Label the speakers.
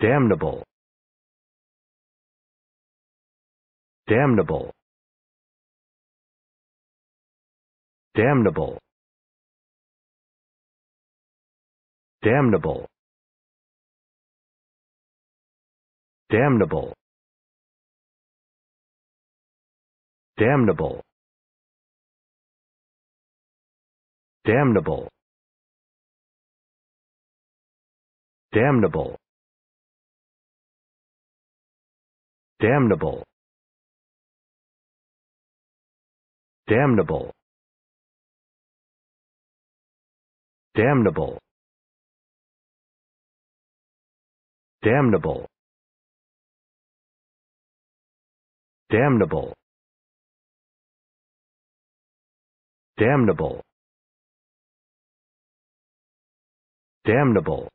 Speaker 1: damnable damnable damnable damnable damnable damnable damnable damnable damnable damnable damnable damnable damnable damnable damnable